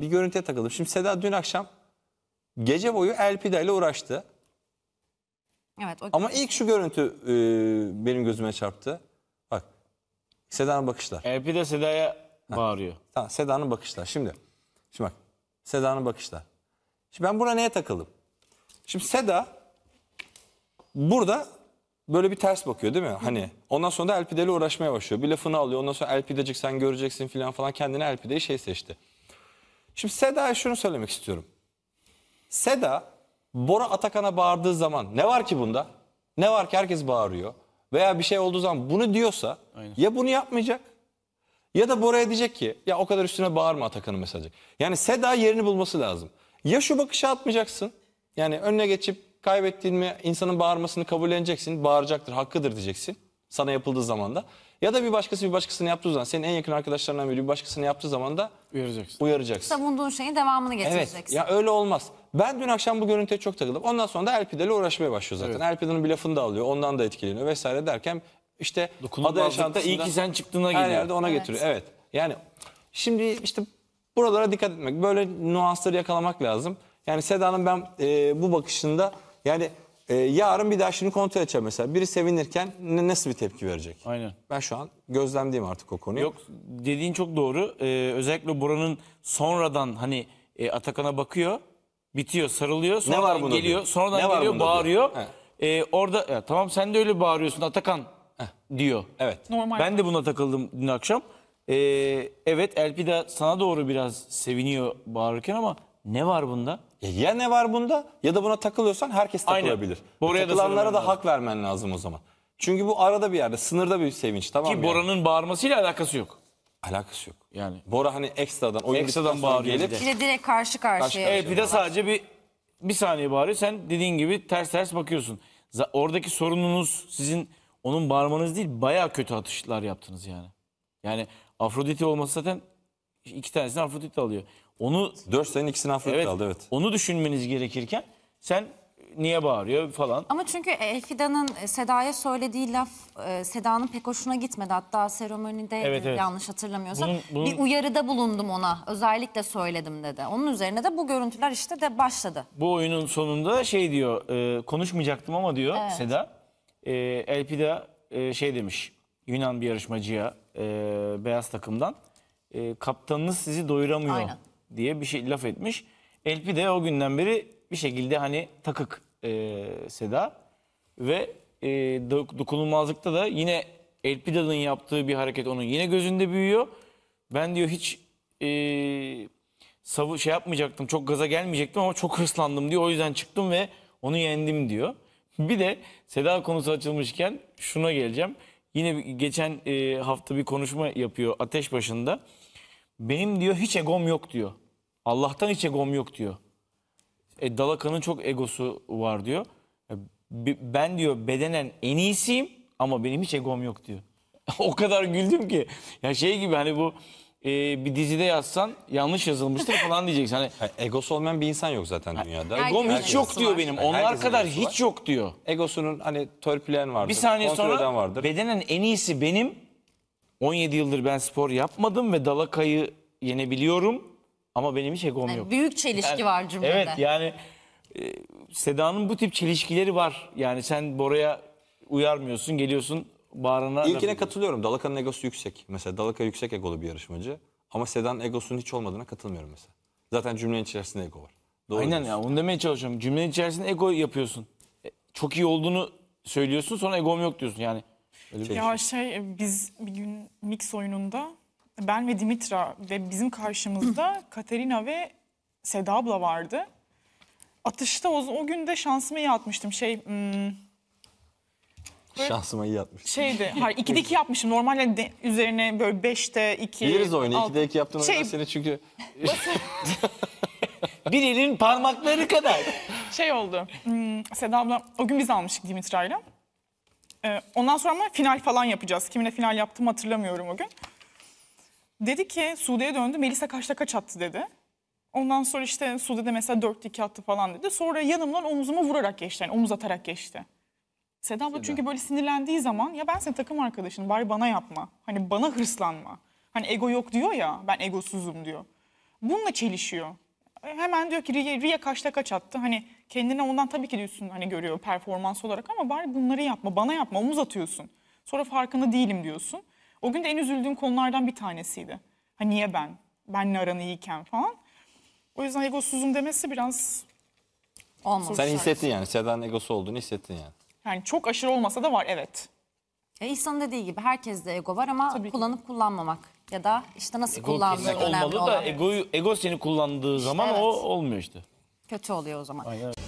bir görüntüye takıldım. Şimdi Seda dün akşam gece boyu El ile uğraştı. Evet. O Ama ilk şu görüntü e, benim gözüme çarptı. Bak Seda'nın bakışlar. El Seda'ya bağırıyor. Tamam Seda'nın bakışlar. Şimdi, şimdi bak Seda'nın bakışlar. Şimdi ben buraya neye takıldım? Şimdi Seda burada böyle bir ters bakıyor değil mi? Hani ondan sonra da Elpide ile uğraşmaya başlıyor. Bir lafını alıyor. Ondan sonra Elpidecik sen göreceksin falan falan kendine Elpide'yi şey seçti. Şimdi Seda'ya şunu söylemek istiyorum. Seda Bora Atakan'a bağırdığı zaman ne var ki bunda? Ne var ki herkes bağırıyor. Veya bir şey olduğu zaman bunu diyorsa Aynen. ya bunu yapmayacak ya da Bora'ya diyecek ki ya o kadar üstüne bağırma Atakan'ın mesajı. Yani Seda yerini bulması lazım. Ya şu bakışa atmayacaksın. Yani önüne geçip kaybettiğin mi insanın bağırmasını kabulleneceksin. Bağıracaktır, hakkıdır diyeceksin. Sana yapıldığı zaman da. Ya da bir başkası bir başkasını yaptığı zaman senin en yakın arkadaşlarından biri bir başkasını yaptığı zaman da Uyaracaksın. uyaracaksın. Savunduğun şeyin devamını getireceksin. Evet ya öyle olmaz. Ben dün akşam bu görüntüye çok takıldım. Ondan sonra da Elpide ile uğraşmaya başlıyor zaten. Evet. Elpide'nin bir lafını da alıyor. Ondan da etkileniyor vesaire derken işte ada yaşantı iyi ki sen çıktığına her yerde ona Evet. getiriyor. Evet. Yani şimdi işte buralara dikkat etmek, böyle nuansları yakalamak lazım. Yani Seda'nın ben e, bu bakışında yani e, yarın bir daha şimdi kontrol edeceğim mesela. Biri sevinirken ne, nasıl bir tepki verecek? Aynen. Ben şu an gözlemdeyim artık o konuyu. Yok dediğin çok doğru. Ee, özellikle buranın sonradan hani e, Atakan'a bakıyor. Bitiyor, sarılıyor. Sonradan var bunda geliyor. diyor? Sonradan Ne geliyor, bunda bağırıyor. Evet. Ee, orada "Ya tamam sen de öyle bağırıyorsun Atakan diyor. Evet. Normal. Ben de buna takıldım dün akşam. Ee, evet Elpida sana doğru biraz seviniyor bağırırken ama ne var bunda? E ya ne var bunda ya da buna takılıyorsan herkes Aynen. takılabilir. Bora'ya da Takılanlara da, da hak vermen lazım o zaman. Çünkü bu arada bir yerde sınırda bir sevinç tamam mı? Ki Bora'nın yani? bağırmasıyla alakası yok. Alakası yok. Yani Bora hani ekstradan oyun ekstradan bağırıyor gelip bir de direkt karşı karşıya. Karşı evet bir de sadece bir bir saniye bağırıyor. Sen dediğin gibi ters ters bakıyorsun. Oradaki sorununuz sizin onun bağırmanız değil baya kötü atışlar yaptınız yani. Yani Afrodite olması zaten iki tanesini Afrodit alıyor. Onu 4 senin ikisini Afrodit evet, aldı evet. Onu düşünmeniz gerekirken sen niye bağırıyor falan. Ama çünkü e, Elfidan'ın e, Seda'ya söylediği laf e, Seda'nın pek hoşuna gitmedi. Hatta seremonide evet, evet. yanlış hatırlamıyorsam bunun, bunun... bir uyarıda bulundum ona. Özellikle söyledim dedi. Onun üzerine de bu görüntüler işte de başladı. Bu oyunun sonunda şey diyor konuşmayacaktım ama diyor evet. Seda. E, Elfida şey demiş Yunan bir yarışmacıya beyaz takımdan e, kaptanınız sizi doyuramıyor Aynen. diye bir şey laf etmiş. Elpi de o günden beri bir şekilde hani takık e, Seda ve e, dokunulmazlıkta da yine Elpidal'ın yaptığı bir hareket onun yine gözünde büyüyor. Ben diyor hiç e, savu şey yapmayacaktım, çok gaza gelmeyecektim ama çok hırslandım diyor. O yüzden çıktım ve onu yendim diyor. Bir de Seda konusu açılmışken şuna geleceğim. Yine geçen e, hafta bir konuşma yapıyor ateş başında. Benim diyor hiç egom yok diyor. Allah'tan hiç egom yok diyor. E, Dalakan'ın çok egosu var diyor. E, ben diyor bedenen en iyisiyim ama benim hiç egom yok diyor. o kadar güldüm ki. Ya şey gibi hani bu e, bir dizide yazsan yanlış yazılmıştır falan diyeceksin. Hani Yani Egosu olmayan bir insan yok zaten dünyada. Herkes- egom hiç yok diyor var. benim. Onlar kadar egosu var. hiç yok diyor. Egosunun hani törpüleyen vardır. Bir saniye sonra vardır. bedenen en iyisi benim 17 yıldır ben spor yapmadım ve dalakayı yenebiliyorum ama benim hiç egom Yani yok. büyük çelişki Yani- var cümlede. Evet yani e, Seda'nın bu tip çelişkileri var. Yani sen Bora'ya uyarmıyorsun geliyorsun bağırana. İlkine katılıyorum. Dalaka'nın egosu yüksek. Mesela Dalaka yüksek egolu bir yarışmacı. Ama Sedan egosunun hiç olmadığına katılmıyorum mesela. Zaten cümlenin içerisinde ego var. Doğru Aynen diyorsun. ya onu demeye çalışıyorum. Cümlenin içerisinde ego yapıyorsun. E, Çok iyi olduğunu söylüyorsun sonra egom yok diyorsun yani. Öyle ya şey. şey biz bir gün mix oyununda ben ve Dimitra ve bizim karşımızda Katerina ve Seda abla vardı. Atışta o, o gün de şansımı iyi atmıştım. Şey hmm, Böyle Şansıma iyi atmış. Şeydi, hayır 2'de 2 yapmışım. Normalde hani de, üzerine böyle 5'te 2. Biliriz oyunu. 2'de 2 yaptın şey, seni çünkü. bir elin parmakları kadar. Şey oldu. Hmm, Seda abla o gün biz almıştık Dimitra'yla. E, ondan sonra ama final falan yapacağız. Kimine final yaptım hatırlamıyorum o gün. Dedi ki Sude'ye döndü Melisa kaçta kaç attı dedi. Ondan sonra işte Sude de mesela 4-2 attı falan dedi. Sonra yanımdan omuzuma vurarak geçti. Yani omuz atarak geçti. Seda abla çünkü böyle sinirlendiği zaman ya ben senin takım arkadaşın bari bana yapma. Hani bana hırslanma. Hani ego yok diyor ya ben egosuzum diyor. Bununla çelişiyor hemen diyor ki Riye, Riye kaçta kaç attı? Hani kendine ondan tabii ki de hani görüyor performans olarak ama bari bunları yapma, bana yapma, omuz atıyorsun. Sonra farkında değilim diyorsun. O gün de en üzüldüğüm konulardan bir tanesiydi. Hani niye ben? Benle aran iyiyken falan. O yüzden egosuzum demesi biraz olmadı. Sen hissettin yani. Seda'nın egosu olduğunu hissettin yani. Yani çok aşırı olmasa da var evet. E, İhsan'ın dediği gibi herkeste ego var ama Tabii kullanıp kullanmamak ya da işte nasıl kullandığı önemli olmalı da ego, ego seni kullandığı zaman Evet. o olmuyor işte. Kötü oluyor o zaman. Aynen.